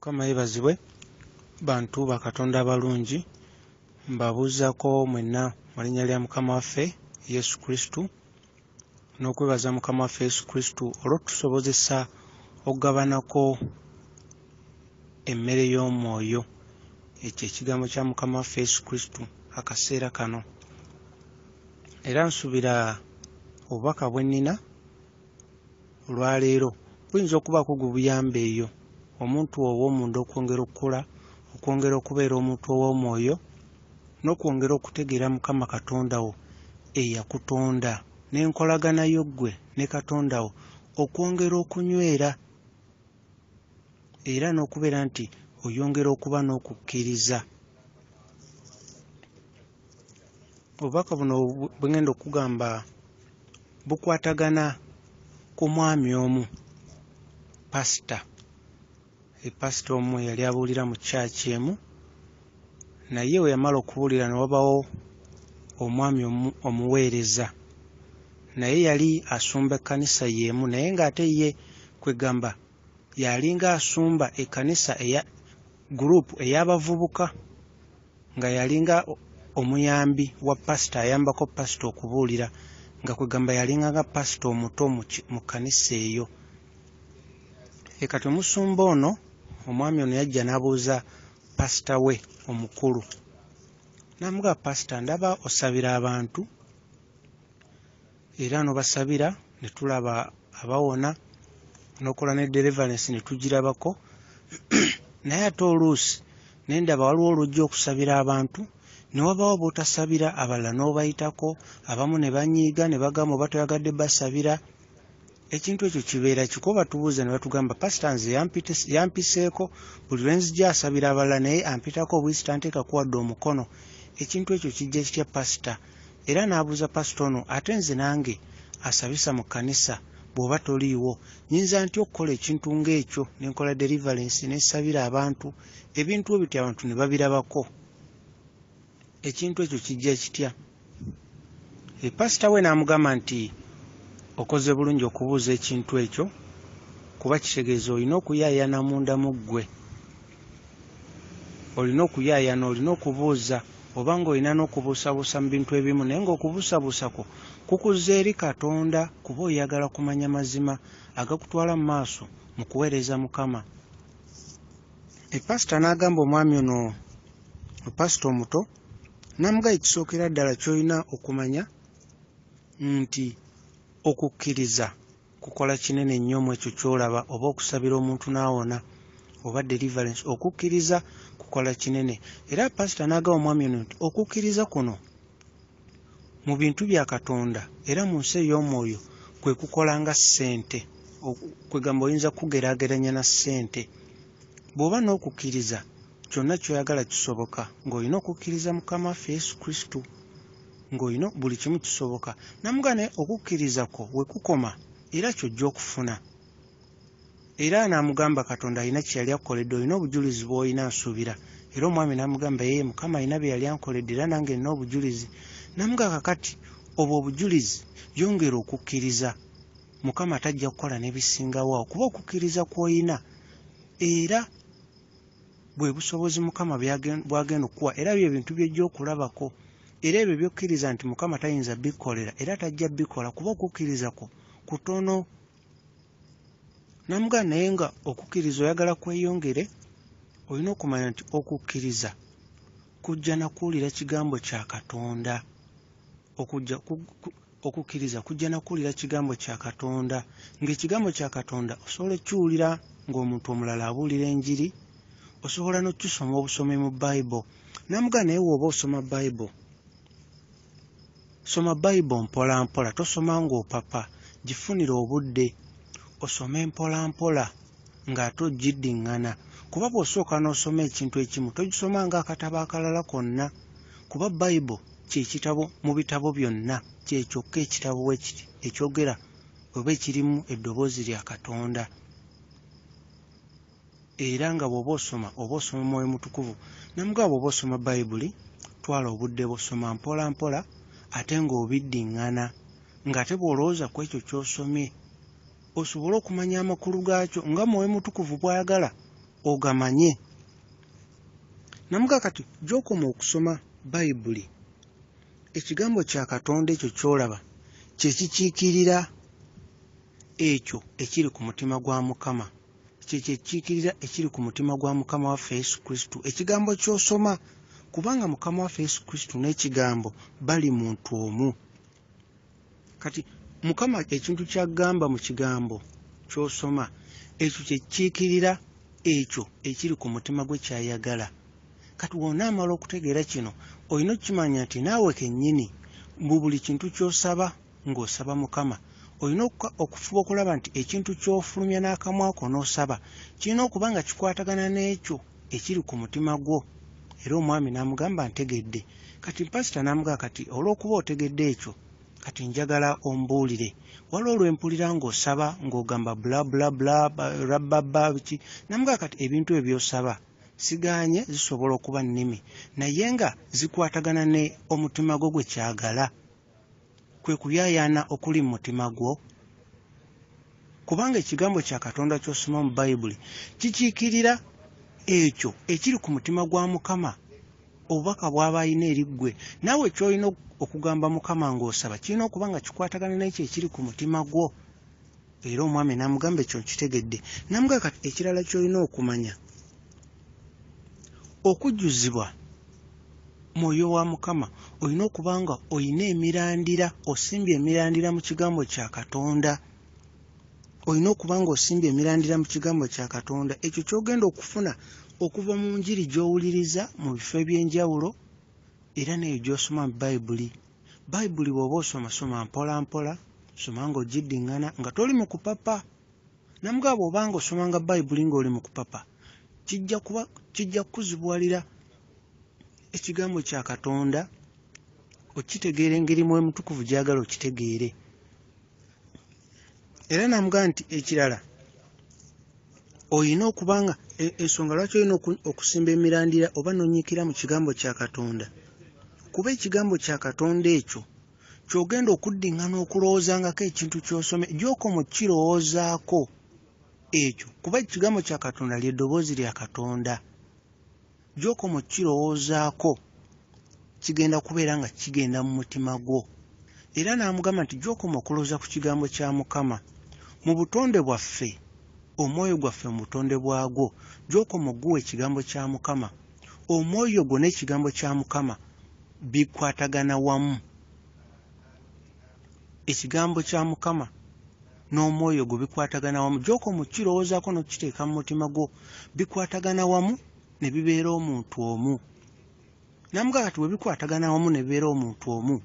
mukama yebazibwe bantu bakatonda abalungi mbabuuzako mwenna mu linnya lya mukama waffe yesu kristu n'okwebaza mukama waffe yesu kristu olw'otusobozesa okugabanako emmere y'omwoyo ekyo ekigambo kya mukama waffe yesu kristu akaseera kano era nsubira obubaka bwe nnina olwaleero buyinza okubaako gubuyamba eyo omuntu ow'omunda okwongera okukula okwongera okubeera omuntu ow'omwoyo n'okwongera okutegeera mukama katonda wo eyakutonda n'enkolagana yoggwe ne katonda wo okwongera okunywera era n'okubeera nti oyongera okuba n'okukkiriza obubaka buno bwegenda okugamba bukwatagana ku mwami omu pasita epasita omu eyali abuulira mu kyaki emu naye we yamala okuwulira newabawo omwami omuweereza naye yali asumba ekkanisa yeemu naye ng'ate ye kwegamba yalinga asumba ekkanisa eya gurupu ey'abavubuka nga yalinga omuyambi wa pasita ayambako pasita okubuulira nga kwegamba yalinganga pasita omuto mu kkanisa eyo ekatemusumba ono omwami ono yajja n'abuuza pasita we omukulu namuga pasita ndaba osabira abantu era nobasabira ne tulaba abawona nokola ne deliverance ne tugirabako naye ate oluusi naye ndaba waliwo olujja okusabira abantu newabawo botasabira abalala n'obayitako abamu ne banyiiga ne bagamba oba toyagadde basabira ekintu ekyo kibeera kiko batubuuza ne batugamba pasita nze yampiseeko buli lwenzija asabira abalala naye ampitako obuyisita nteeka kuwadde omukono ekintu ekyo kijja kitya pasita era n'abuuza pasita ono ate nze nange asabisa mu kkanisa bw'oba toliiwo nyinza ntya okukola ekintu ng'ekyo ne nkola deliverance nesabira abantu ebintu ebityo abantu ne babirabako ekintu ekyo kijja kitya epasita eh, we n'amugamba nti okoze bulungi okubuuza ekintu ekyo kuba kitegeeza olina okuyaayana munda mu ggwe olina okuyaayana olina okubuuza oba ngaolina n'okubuusabuusa mu bintu ebimu naye ngaokubuusabuusa kwo kukuza eri katonda kuba oyagala kumanya mazima agakutwala mu maaso mu kuweereza mukama epasita n'agamba omwami ono opasita omuto namugayi kisookera ddala ky'olina okumanya nti okukkiriza kukola kinene nnyo mu ekyo kyolaba oba okusabira omuntu n'awona oba deliverance okukkiriza kukola kinene era pasita n'agawa omwami ono nti okukkiriza kuno mu bintu bya katonda era mu nsi ey'omwoyo kwe kukola nga ssente kwegamba oyinza kugeraageranya na ssente bw'oba n'okukkiriza kyonna kyoyagala kisoboka ng'olina okukkiriza mukama waffe yesu kristu ngaolina buli kimu kisoboka namugane okukkirizakwo wekukoma era kyojja okufuna era namugamba katonda alina kyeyali akukoledde olina obujulizi bwolina nsuubira era omwami namugamba ye mukama alina bye yali ankoledde era nange lina obujulizi namugamba kakati obwo obujulizi yongera okukkiriza mukama tajja kukola nebisingawo awo kuba okukkiriza kwolina era bwe busobozi mukama bwagenda okukuwa era byo ebintu byejja okulabako era ebyo byokkiriza nti mukama tayinza bikolera era tajja bikola kuba okukkirizako kutono namugaa naye nga okukkiriza oyagala kweyongere olina okumanya nti okukkiriza kujja nakuwulira kigambo kya katonda okukkiriza kujja nakuwulira kigambo kya katonda ngaekigambo kya katonda osobola okkiwulira ngaomuntu omulala abuulira enjiri osobola nokkisoma obusomi mu bayibule namugaa naye weoba osoma bayibule soma bayibo mpola mpola tosoma ngaopapa gifunire obudde osome empola mpola ngaate ogiddiŋŋana kuba bw'osooka n'osoma ekintu ekimu togisoma ngaakatabo akalala konna kuba bayibo kyekitabo mu bitabo byonna kyekyokka ekitabo wekiri ekyogera oba ekirimu eddoboozi lya katonda era nga bw'oba osoma oba osoma omwoyo mutukuvu namugaba bw'oba osoma bayibuli twala obudde busoma mpola mpola ate ngaobiddiŋŋana ngaate bwolowooza ku ekyo kyosomye osobole okumanya amakulu gaakyo nga mwoyo mutukuvu bwayagala ogamanye namuga kati gyokoma okusoma bayibuli ekigambo kya katonda ekyo kyolaba kyekikiikirira ekyo ekiri ku mutima gwa mukama kyekyo ekikiikirira ekiri ku mutima gwa mukama waffe yesu kristo ekigambo kyosoma kubanga mukama waffe yesu kristo n'ekigambo bali muntu omu kati mukama ekintu kyagamba mu kigambo kyosoma ekyo kyekiikirira ekyo ekiri ku mutima gwe kyayagala kati wona amala okutegeera kino olina okukimanya nti naawe kennyini bubuli kintu kyosaba ng'osaba mukama olina okufuba okulaba nti ekintu kyofulumya n'akamwako n'osaba kirina okuba nga kikwatagana n'ekyo ekiri ku mutima gwo era omwami n'amugamba ntegedde kati pasita n'amugamba kati olw'okuba otegedde ekyo kati njagala ombuulire waliwo olwempulira ng'osaba ng'ogamba bula bula bula rabbabba biki n'amugamba kati ebintu ebyosaba sigaanye zisobola okuba nnimi naye nga zikwatagana ne omutima gwo gwe kyagala kwe kuyaayaana okuli mumutima gwo kubanga ekigambo kya katonda ky'osoma omu bayibuli kikiikirira ekyo ekiri ku mutima gwa mukama obubaka bwaba alina eriggwe naawe kyolina okugamba mukama ng'osaba kirina okuba nga kikwatagana nakyo ekiri ku mutima gwo era omwami namugamba ekyo nkitegedde namugaa kati ekirala kyolina okumanya okujjuzibwa mwoyo wa mukama olina okuba nga olina emirandira osimbye emirandira mu kigambo kya katonda olina okuba nga osimbye emirandira mu kigambo kya katonda ekyo kyogenda okufuna okuva mu njiri gy'owuliriza mu bifo eby'enjawulo era neyo gy'osoma mu bayibuli bayibuli bw'oba osoma soma mpola mpola soma nga ogiddiŋŋana nga toli mu kupapa namugaa bw'oba nga osomanga bayibuli ng'oli mu kupapa kijja kuba kijja kukuzibwalira ekigambo kya katonda okitegeera engeri mu emutukuvu gy'agala okitegeere era namugaa nti ekirala oyina okuba nga E- ensonga lwaki olina okusimba emirandira oba nonyiikira mu kigambo kya katonda kuba ekigambo kya katonda ekyo kyogenda okuddiŋŋana okulowoozangako ekintu ky'osome gyoko mu kirowoozaako ekyo kuba ekigambo kya katonda lyeddoboozi lya katonda gyoko mu kirowoozaako kigenda kubeera nga kigenda mu mutima gwo era n'amugamba nti gyokoma okulowooza ku kigambo kya mukama mu butonde bwaffe omwoyo gwaffe mu butonde bwagwo gyokoma oguwa ekigambo kya mukama omwoyo gwo n'ekigambo kya mukama bikwatagana wamu ekigambo kya mukama n'omwoyo gwo bikwatagana wamu gyokoma okirowoozaako n'okiteeka mu mutima gwo bikwatagana wamu ne bibeera omuntu omu namugaga ti webikwatagana wamu ne bibeera omuntu omu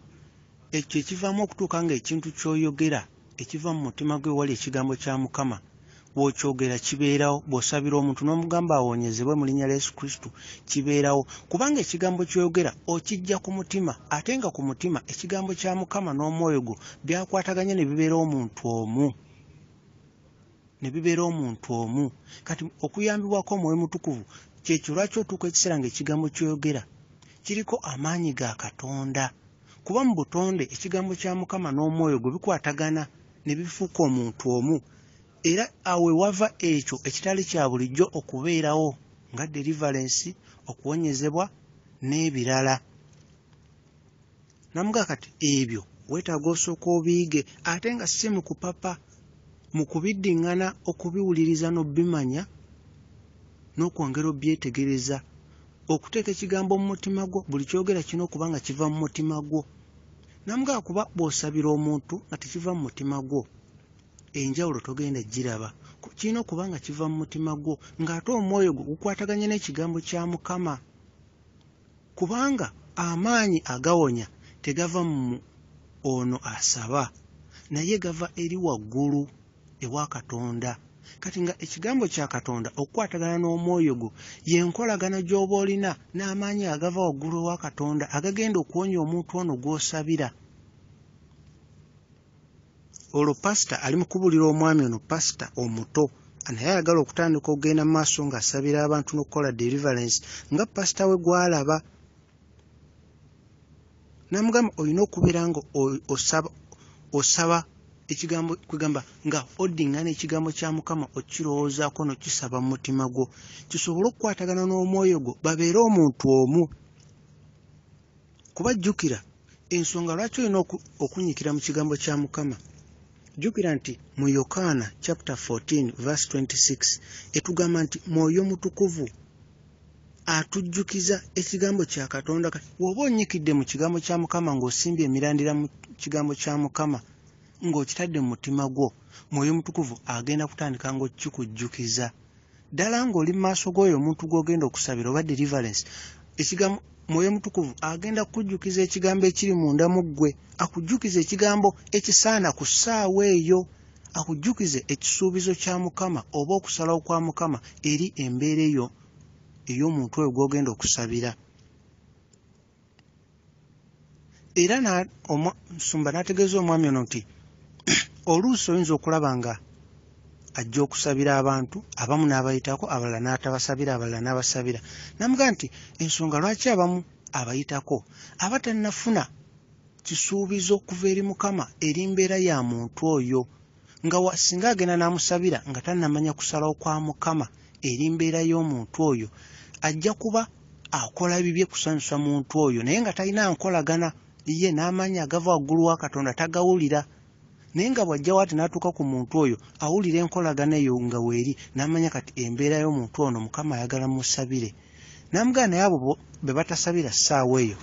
ekyo ekivaamu okutuuka ngaekintu kyoyogera ekiva mu mutima gwe wali ekigambo kya mukama wokyogera kibeerawo bwosabira omuntu n'omugamba awonyezebwe mu linnya lya yesu kristo kibeerawo kubanga ekigambo kyoyogera okijja ku mutima ate nga ku mutima ekigambo kya mukama n'omwoyo gwo byakwataganye ne bibeera omuntu omu ne bibeera omuntu omu kati okuyambibwako omwoyo mutukuvu kyekyo lwaki otuuka ekiseera nga ekigambo kyoyogera kiriko amaanyi ga katonda kuba mu butonde ekigambo kya mukama n'omwoyo gwe bikwatagana ne bifuuka omuntu omu era awe wava ekyo ekitali kya bulijjo okubeerawo nga deliverance okuwonyezebwa n'ebirala namugaka ti ebyo weetaaga osooka obiyige ate nga si mu kupapa mu kubiddiŋŋana okubiwuliriza n'obimanya n'okwongera obyetegereza okuteeka ekigambo mu mutima gwo buli kyogera kina okubanga kiva mu mutima gwo namugaka kuba bw'osabira omuntu nga tekiva mu mutima gwo enjawulo togenda giraba kirina okubanga kiva mu mutima gwo ngaate omwoyo gwe gukwataganye n'ekigambo kya mukama kubanga amaanyi agawonya tegava mu ono asaba naye gava eri waggulu ewa katonda kati nga ekigambo kya katonda okukwatagana n'omwoyo gwo yenkolagana gy'oba olina n'amaanyi agava waggulu ewa katonda agagenda okuwonya omuntu ono gw'osabira olwo pasita ali mu kubuulira omwami ono pasita omuto naye ayagala okutandika okugenda mu maaso ng'asabira abantu n'okukola deliverance nga pasita we gwalaba namugamba olina okubeera nga osaba osaba ekigambo kwegamba nga odingana ekigambo kya mukama okirowoozaako nokisaba mu mutima gwo kisobole okukwatagana n'omwoyo gwo babeere omuntu omu kubajjukira ensonga lwaki olina okunyiikira mu kigambo kya mukama jjukira nti mu yokaana chapita 14 verse 26 etugamba nti mwoyo mutukuvu atujjukiza ekigambo kya katonda woba onyikidde mu kigambo kya mukama ng'osimbye emirandira mu kigambo kya mukama ng'okitadde mu mutima gwo mwoyo mutukuvu agenda kutandika ngaokikujjukiza ddala ng'oli mu maaso g'oyo omuntu gw'ogenda okusabira oba deliverance ekigambo mwoyo mutukuvu agenda kujukiza ekigambo ekiri munda muggwe akujukize ekigambo ekisaana ku ssaawa eyo akujukize ekisuubizo kya mukama oba okusalawo kwa mukama eri embeera eyo ey'omuntu oyo gwogenda okusabira era nsumba n'ategeeza omwami ono nti oluusi oyinza okulaba nga ajja okusabira abantu abamu n'abayitako abalala n'atabasabira abalala n'abasabira namugaa nti ensonga lwaki abamu abayitako abatannafuna kisuubizo kuva eri mukama eri mbeera ya muntu oyo nga singa agenda n'amusabira nga tannamanya kusalawo kwa mukama eri mbeera y'omuntu oyo ajja kuba akola bibye kusanyusa muntu oyo naye nga talina nkolagana ye n'amanya agava waggulu wa katonda tagawulira naye nga bwajjawo ati n'atuuka ku muntu oyo awulira enkolagana eyo nga weeri n'amanya kati embeera y'omuntu ono mukama ayagala musabire namugaa naye abo be batasabira ssaawa eyo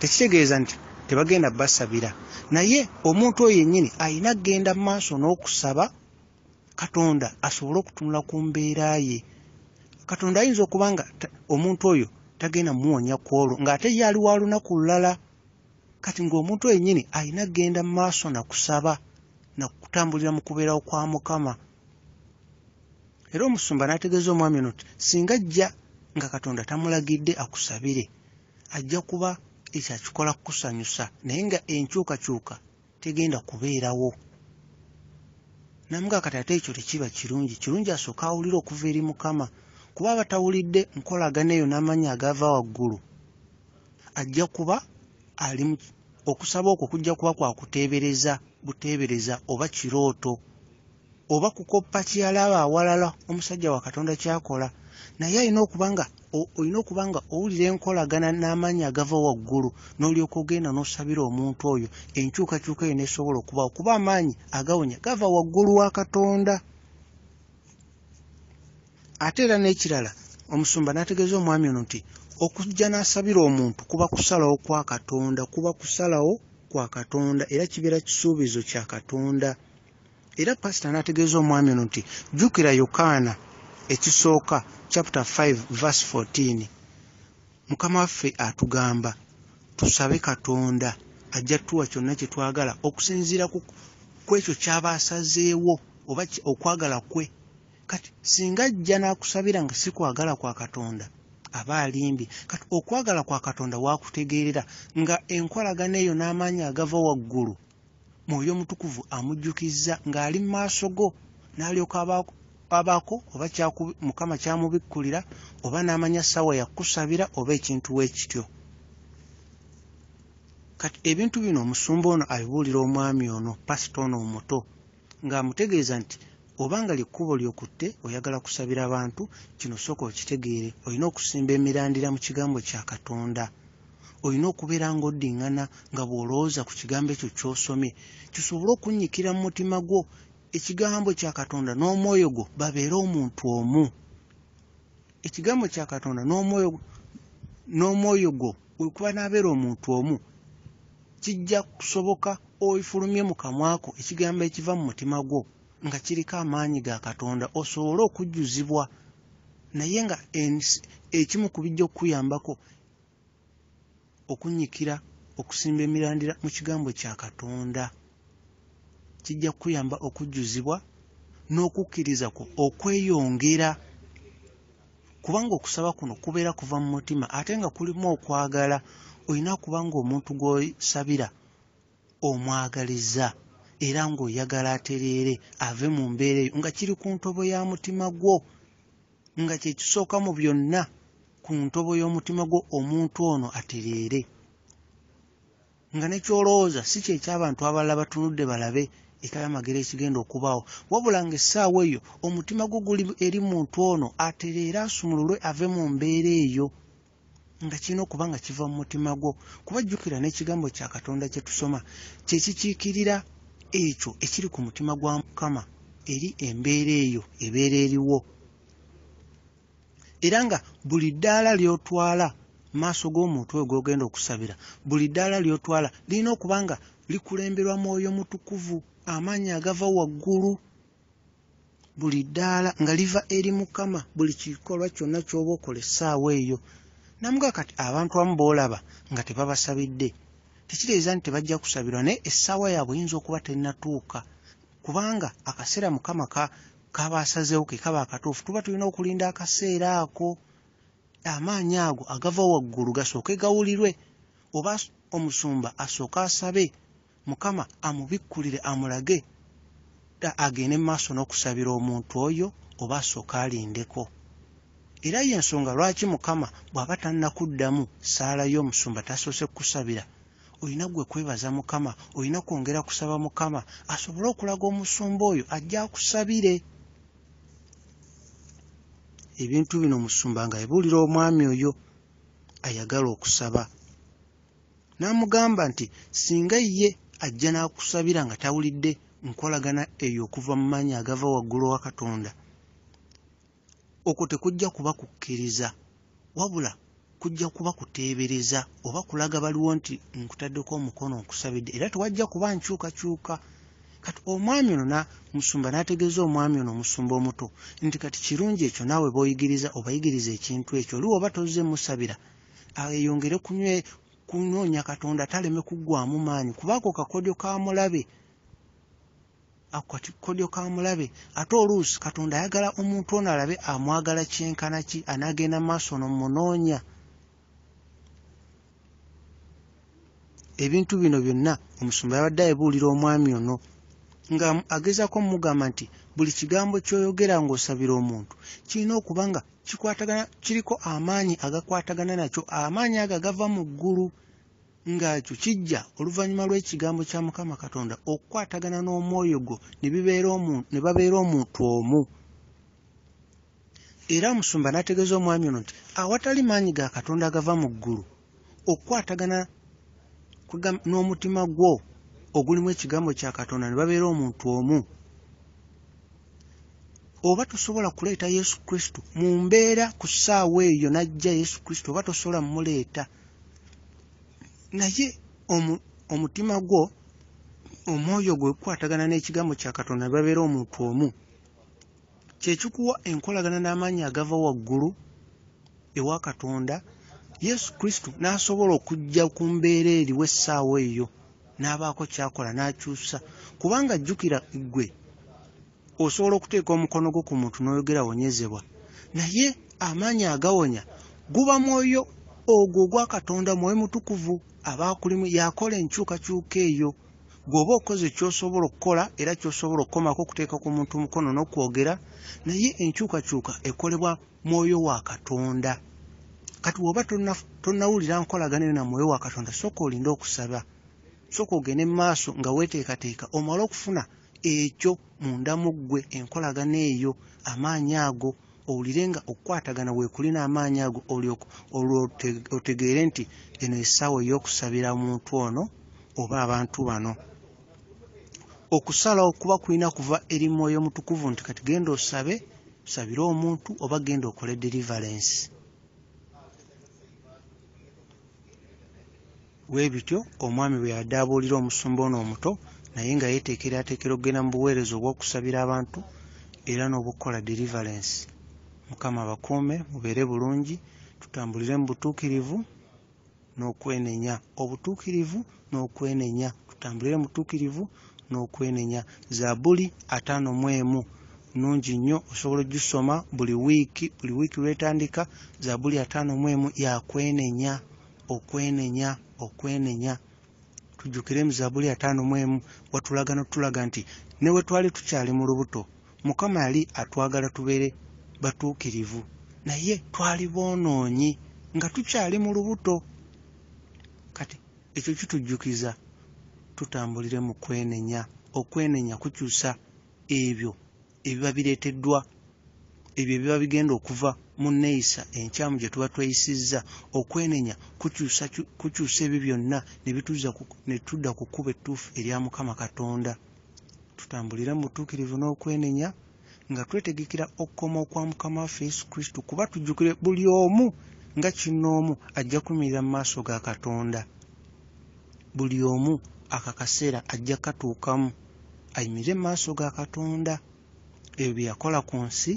tekitegeeza nti tebagenda basabira naye omuntu oyo yennyini ayina kgenda mu maaso n'okusaba katonda asobole okutunula ku mbeera ye katonda ayinza okuba nga omuntu oyo tagenda muwonya ku olwo ng'ate ye ali wa lunaku lulala kati ng'omuntu oyo yennyini ayina kgenda mu maaso nakusaba nakutambulira mu kubeerawo kwa mukama era omusumba n'ategeeza omwami ono ti singa ajja nga katonda tamulagidde akusabire ajja kuba ekyakikola kukusanyusa naye nga enkyukakyuka tegenda kubeerawo namuga kati ate ekyo tekiba kirungi kirungi asooka awulira okuva eri mukama kuba abatawulidde nkolagana eyo n'amanyi agava waggulu ajja kuba ali okusaba okwo kujja kuba kwa kuteebereza buteebereza oba kirooto oba kukoppa kyalaba awalala omusajja wa katonda kyakola naye ayina okuba nga olina okuba nga owulira enkolagana n'amaanyi agava waggulu n'olyoka ogenda n'osabira omuntu oyo enkyukakyuka eyo nesobola okubaawo kuba amaanyi agawonya gava waggulu wa katonda ate era n'ekirala omusumba n'ategeeza omwami ono nti okujja n'asabira omuntu kuba kusalawo kwa katonda kuba kusalawo kwa katonda era kibeera kisuubizo kya katonda era pasita n'ategeeza omwami ono nti jjukira yokaana ekisooka chapita 5 vs 14 mukama waffe atugamba tusabe katonda ajja tuwa kyonna kye twagala okusinziira ku ekyo kyaba asazeewo oba okwagala kwe kati singa ajja n'akusabira nga sikwagala kwa katonda aba alimbye kati okwagala kwa katonda waakutegeerera nga enkolagana eyo n'amaanyi agava waggulu mwoyo omutukuvu amujjukizza ng'ali mu maaso go n'alyoka abaako oba mukama kyamubikkulira oba n'amanya sawa yakusabira oba ekintu weekityo kati ebintu bino omusumba ono abibuulira omwami ono pasita ono omuto ng'amutegeeza nti obanga likkubo lyokutte oyagala kusabira abantu kino sooka okitegeere olina okusimba emirandira mu kigambo kya katonda olina okubeera ngaoddiŋŋana nga bw'olowooza ku kigambo ekyo ky'osomye kisobole okunnyikira mu mutima gwo ekigambo kya katonda n'omwoyo gwo babeere omuntu omu ekigambo kya katonda n'omwoyo gwo kuba n'abeera omuntu omu kijja kusoboka oifulumye mu kamwako ekigambo ekiva mu mutima gwo nga kiriko amaanyi ga katonda osobole okujjuzibwa naye nga ekimu ku bijja okukuyambako okunyikira okusimba emirandira mu kigambo kya katonda kijja kukuyamba okujjuzibwa n'okukkiriza kwo okweyongera kubanga okusaba kuno kubeera kuva mu mutima ate nga kulimu okwagala olina kubanga omuntu gw'osabira omwagaliza era ng'oyagala atereere ave mu mbeera eyo nga kiri ku ntobo ya mutima gwo nga kyekisooka mu byonna ku ntobo y'omutima gwo omuntu ono atereere nga nekyolowooza si kyekyabantu abalala batunudde balabe ekayamagero ekigenda okubaawo wabula nga essaawa eyo omutima gwo guli eri muntu ono atereere asumululwe ave mu mbeera eyo nga kirina okuba nga kiva mu mutima gwo kuba jjukira n'ekigambo kya katonda kye tusoma kyekikiikirira ekyo ekiri ku mutima gwa mukama eri embeera eyo ebeera eriwo era nga buli ddaala lyotwala maaso g'omuntu oyo gogenda okusabira buli ddaala lyotwala lirina okuba nga likulemberwa mwoyo mutukuvu amaanyi agava waggulu buli ddaala nga liva eri mukama buli kikolwa kyonna kyoba okola essaawa eyo namuga kati abantu abamu boolaba nga tebabasabidde tekireeza nti tebajja kusabirwa naye essaawa yaabwe eyinza okuba terinatuuka kubanga akaseera mukama kabaasazeewo ke kaba akatuufu tuba tulina okulinda akaseera ako amaanyi ago agava waggulu gasooke gawulirwe oba omusumba asooke asabe mukama amubikkulire amulage agende mu maaso n'okusabira omuntu oyo oba asooke alindeko era yo ensonga lwaki mukama bw'aba tannakuddamu saalayo omusumba tasoose kukusabira olina gwe kwebaza mukama olina kwongera kusaba mukama asobole okulaga omusumba oyo ajja akusabire ebintu bino musumba nga ebuulira omwami oyo ayagala okusaba n'amugamba nti singa ye ajja n'akusabira nga tawulidde nkolagana eyo okuva mu maanyi agava waggulu wa katonda okwo tekujja kuba kukkiriza wabula kujja kuba kuteebereza oba kulaga baliwo nti nkutaddeko omukono nkusabidde era tewajja kuba nkyukakyuka kati omwami ono musumba n'ategeeza omwami ono omusumba omuto nti kati kirungi ekyo naawe boyigiriza obayigiriza ekintu ekyo oliwo oba tozze musabira eyongere kunoonya katonda taleme kuggwamu maanyi kubaako kakodyo kamulabe akatikodyo kamulabe ate oluusi katonda ayagala omuntu ono alabe amwagala kyenkana ki anaagenda mu maaso ono mumunoonya ebintu bino byonna omusumba yabadde ayibuulira omwami ono nga agezako mugamba nti buli kigambo kyoyogera ngaosabira omuntu kirina okuba nga kikwatagana kiriko amaanyi agakwatagana nakyo amaanyi ago agava mu ggulu ngaekyo kijja oluvannyuma lw'ekigambo kya mukama katonda okukwatagana n'omwoyo gwo ne babeera omuntu omu era musumba n'ategeeza omwami ono nti awatali maanyi ga katonda agava mu ggulu okukwatagana n'omutima gwo ogulimu ekigambo kya katonda ne babeera omuntu omu oba tosobola kuleeta yesu kristo mu mbeera ku ssaawa eyo n'ajja yesu kristo oba tosobola mumuleeta naye omutima gwo omwoyo gwe kukwatagana n'ekigambo kya katonda ne babeera omuntu omu kyekikuwa enkolagana n'amaanyi agava waggulu ewa katonda yesu kristo n'asobola okujja ku mbeera eriwo essaawa eyo n'abaako kyakola n'akyusa kubanga jjukira ggwe osobola okuteeka omukono gwo ku muntu n'oyogera wonyezebwa naye amaanyi agawonya guba mwoyo ogwo ogwa katonda mwoyo mutukuvu abaakulimu yakola enkyukakyuka eyo gweoba okoze kyosobola okukola era kyosobola okukomako okuteeka ku muntu mukono n'okwogera naye enkyukakyuka ekolebwa mwoyo wa katonda kati woba tonnawulira nkolagana eyo namwoyo wa katonda sooka olinda okusaba sooka ogende mu maaso nga weteekateeka omala okufuna ekyo mundamu ggwe enkolagana eyo amaanyi ago owulire nga okukwatagana weekulina amaanyi ago olwo otegeere nti eno essaawa ey'okusabira muntu ono oba abantu bano okusala okuba kulina kuva eri mwoyo mutukuvu nti kati genda osabe osabire omuntu oba genda okola ederivalensi webityo omwami bwe yadaabuulira omusumba ono omuto naye nga yeeteekerateekera okugenda mu buweereza obw'okusabira abantu era n'obukola deliverance mukama abakuume mubeere bulungi tutambulire mu butuukirivu n'okwenenya obutuukirivu n'okwenenya tutambulire mu butuukirivu n'okwenenya zaabuli ataano mu emu nungi nnyo osobola ogisoma buli wiiki buli wiiki lwetandika zaabuli ataano mu emu yakwenenya okwenenya okwenenya tujukire muzabuli ataano mwemu watulaga notulaga nti newe twali tukyali mu lubuto mukama yali atwagala tubeere batuukirivu naye twali boonoonyi nga tukyali mu lubuto kati ekyo kitujjukiza tutambulire mu kwenenya okwenenya kukyusa ebyo ebiba bireeteddwa ebyo ebiba bigenda okuva mu neeyisa enkyamu gye tuba tweyisizza okwenenya kukyusa ebyo byonna netudda ku kuba ettuufu erya mukama katonda tutambulire mubutuukirivu n'okwenenya nga twetegekera okukoma okwa mukama waffe yesu kristo kuba tujjukire buli omu nga kinna omu ajja kuyimirira mu maaso ga katonda buli omu akakaseera ajja katuukamu ayimire mu maaso ga katonda ebyo bye yakola ku nsi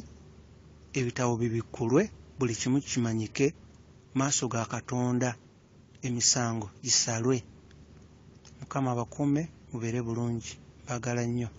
ebitabo bibikulwe buli kimu kimanyike maaso ga katonda emisango gisalwe mukama bakume mubeere bulungi mbagala nnyo